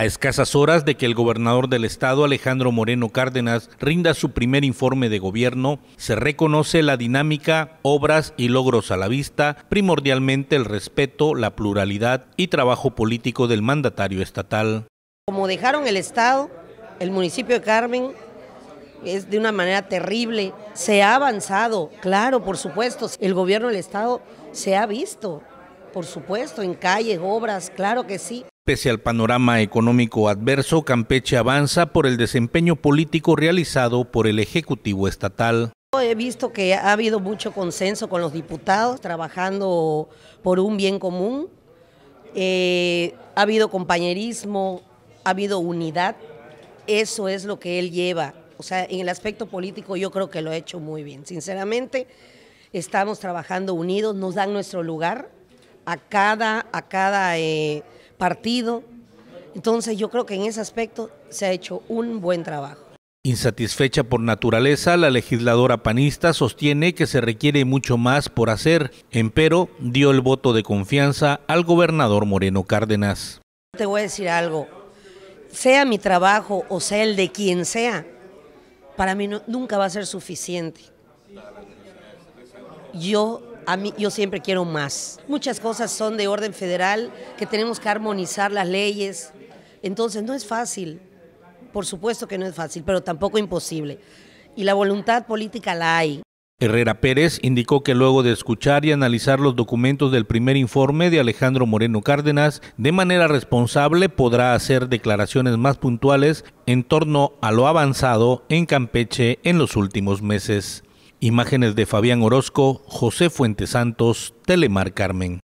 A escasas horas de que el gobernador del estado, Alejandro Moreno Cárdenas, rinda su primer informe de gobierno, se reconoce la dinámica, obras y logros a la vista, primordialmente el respeto, la pluralidad y trabajo político del mandatario estatal. Como dejaron el estado, el municipio de Carmen es de una manera terrible. Se ha avanzado, claro, por supuesto. El gobierno del estado se ha visto, por supuesto, en calles, obras, claro que sí Pese al panorama económico adverso, Campeche avanza por el desempeño político realizado por el Ejecutivo Estatal. He visto que ha habido mucho consenso con los diputados, trabajando por un bien común. Eh, ha habido compañerismo, ha habido unidad. Eso es lo que él lleva. O sea, en el aspecto político yo creo que lo ha hecho muy bien. Sinceramente, estamos trabajando unidos, nos dan nuestro lugar a cada, a cada eh, partido. Entonces yo creo que en ese aspecto se ha hecho un buen trabajo. Insatisfecha por naturaleza, la legisladora panista sostiene que se requiere mucho más por hacer, empero dio el voto de confianza al gobernador Moreno Cárdenas. Te voy a decir algo, sea mi trabajo o sea el de quien sea, para mí nunca va a ser suficiente. Yo yo siempre quiero más. Muchas cosas son de orden federal, que tenemos que armonizar las leyes. Entonces no es fácil, por supuesto que no es fácil, pero tampoco imposible. Y la voluntad política la hay. Herrera Pérez indicó que luego de escuchar y analizar los documentos del primer informe de Alejandro Moreno Cárdenas, de manera responsable podrá hacer declaraciones más puntuales en torno a lo avanzado en Campeche en los últimos meses. Imágenes de Fabián Orozco, José Fuentes Santos, Telemar Carmen.